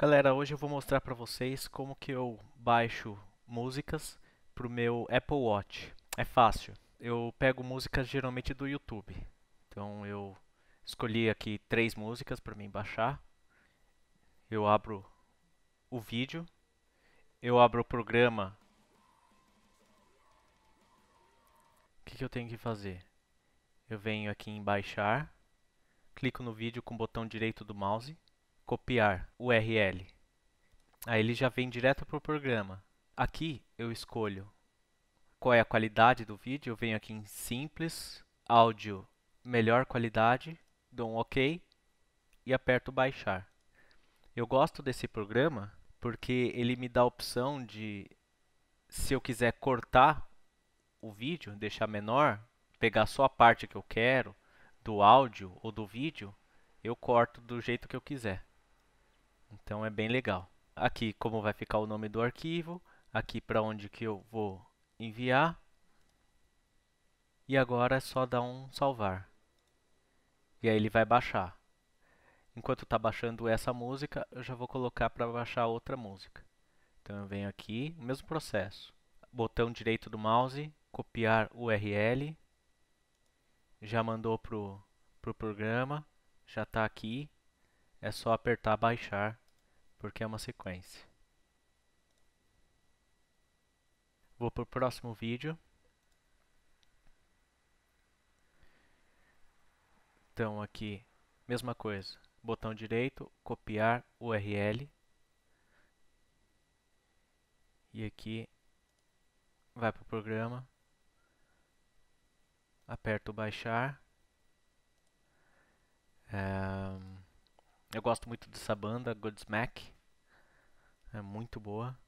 Galera, hoje eu vou mostrar para vocês como que eu baixo músicas pro meu Apple Watch. É fácil. Eu pego músicas geralmente do YouTube. Então eu escolhi aqui três músicas para mim baixar. Eu abro o vídeo, eu abro o programa. O que, que eu tenho que fazer? Eu venho aqui em baixar, clico no vídeo com o botão direito do mouse copiar URL. Aí ele já vem direto para o programa. Aqui eu escolho qual é a qualidade do vídeo, eu venho aqui em simples, áudio, melhor qualidade, dou um OK e aperto baixar. Eu gosto desse programa porque ele me dá a opção de se eu quiser cortar o vídeo, deixar menor, pegar só a parte que eu quero do áudio ou do vídeo, eu corto do jeito que eu quiser. Então é bem legal. Aqui como vai ficar o nome do arquivo, aqui para onde que eu vou enviar. E agora é só dar um salvar. E aí ele vai baixar. Enquanto está baixando essa música, eu já vou colocar para baixar outra música. Então eu venho aqui, o mesmo processo. Botão direito do mouse, copiar URL. Já mandou para o pro programa, já está aqui é só apertar baixar, porque é uma sequência. Vou para o próximo vídeo. Então aqui, mesma coisa, botão direito, copiar URL. E aqui, vai para o programa, aperto baixar. É, eu gosto muito dessa banda, Godsmack. É muito boa.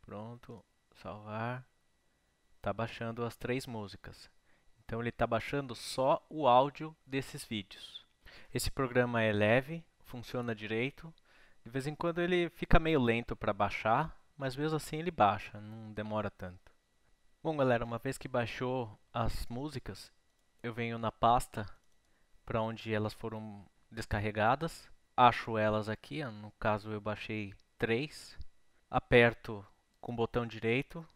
Pronto, salvar. Tá baixando as três músicas. Então ele está baixando só o áudio desses vídeos. Esse programa é leve, funciona direito. De vez em quando ele fica meio lento para baixar, mas mesmo assim ele baixa, não demora tanto. Bom galera, uma vez que baixou as músicas, eu venho na pasta para onde elas foram descarregadas, acho elas aqui, no caso eu baixei 3, aperto com o botão direito,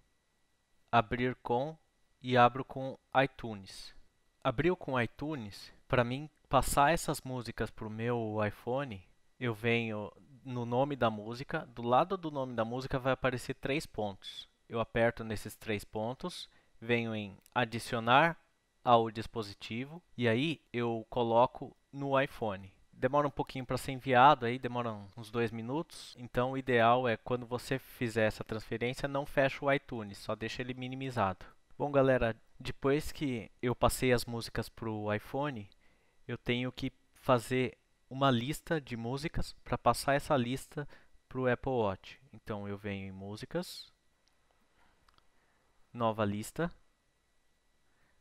abrir com e abro com iTunes. Abriu com iTunes, para mim passar essas músicas para o meu iPhone, eu venho no nome da música, do lado do nome da música vai aparecer três pontos eu aperto nesses três pontos, venho em adicionar ao dispositivo e aí eu coloco no iPhone. Demora um pouquinho para ser enviado, aí demora uns dois minutos. Então o ideal é quando você fizer essa transferência, não fecha o iTunes, só deixa ele minimizado. Bom, galera, depois que eu passei as músicas para o iPhone, eu tenho que fazer uma lista de músicas para passar essa lista para o Apple Watch. Então eu venho em músicas, nova lista,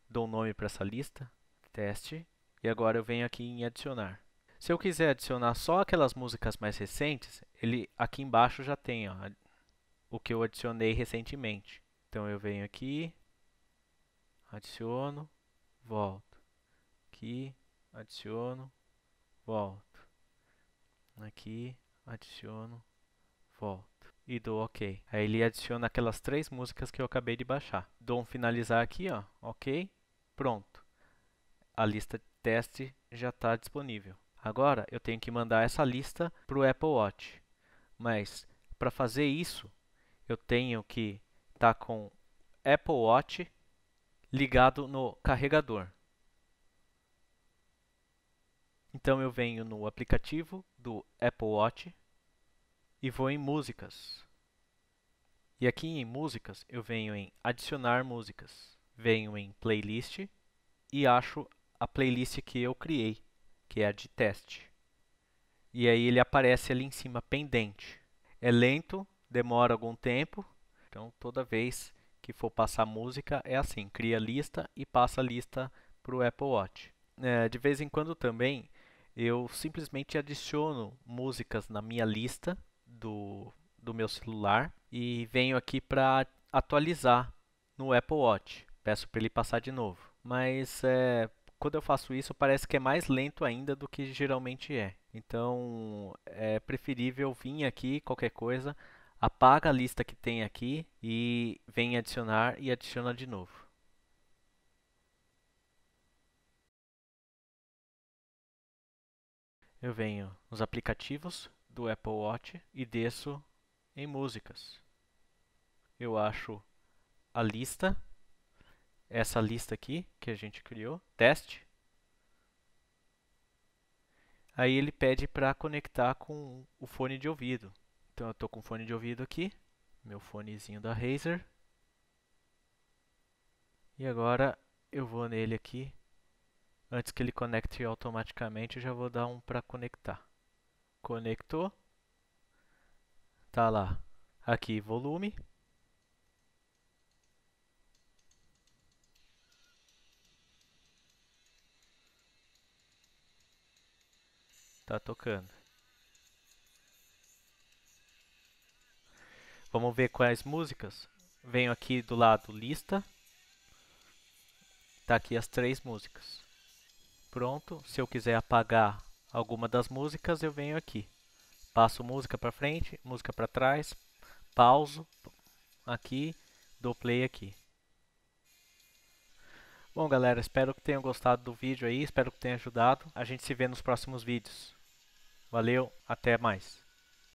dou um nome para essa lista, teste, e agora eu venho aqui em adicionar. Se eu quiser adicionar só aquelas músicas mais recentes, ele aqui embaixo já tem ó, o que eu adicionei recentemente. Então eu venho aqui, adiciono, volto. Aqui, adiciono, volto. Aqui, adiciono, volto e dou OK. Aí ele adiciona aquelas três músicas que eu acabei de baixar. Dou um finalizar aqui, ó, OK, pronto. A lista de teste já está disponível. Agora eu tenho que mandar essa lista para o Apple Watch. Mas para fazer isso, eu tenho que estar tá com Apple Watch ligado no carregador. Então eu venho no aplicativo do Apple Watch e vou em músicas. E aqui em músicas eu venho em adicionar músicas, venho em playlist e acho a playlist que eu criei, que é a de teste. E aí ele aparece ali em cima pendente. É lento, demora algum tempo, então toda vez que for passar música é assim, cria lista e passa a lista para o Apple Watch. É, de vez em quando também eu simplesmente adiciono músicas na minha lista do, do meu celular e venho aqui para atualizar no Apple Watch. Peço para ele passar de novo. Mas é, quando eu faço isso, parece que é mais lento ainda do que geralmente é. Então é preferível vir aqui, qualquer coisa, apaga a lista que tem aqui e vem adicionar e adiciona de novo. Eu venho nos aplicativos, do Apple Watch e desço em músicas. Eu acho a lista, essa lista aqui que a gente criou, teste. Aí ele pede para conectar com o fone de ouvido. Então eu estou com o fone de ouvido aqui, meu fonezinho da Razer. E agora eu vou nele aqui. Antes que ele conecte automaticamente, eu já vou dar um para conectar. Conectou. Tá lá. Aqui, volume. Tá tocando. Vamos ver quais músicas. Venho aqui do lado lista. Tá aqui as três músicas. Pronto. Se eu quiser apagar alguma das músicas, eu venho aqui. Passo música para frente, música para trás, pauso aqui, dou play aqui. Bom, galera, espero que tenham gostado do vídeo aí, espero que tenha ajudado. A gente se vê nos próximos vídeos. Valeu, até mais.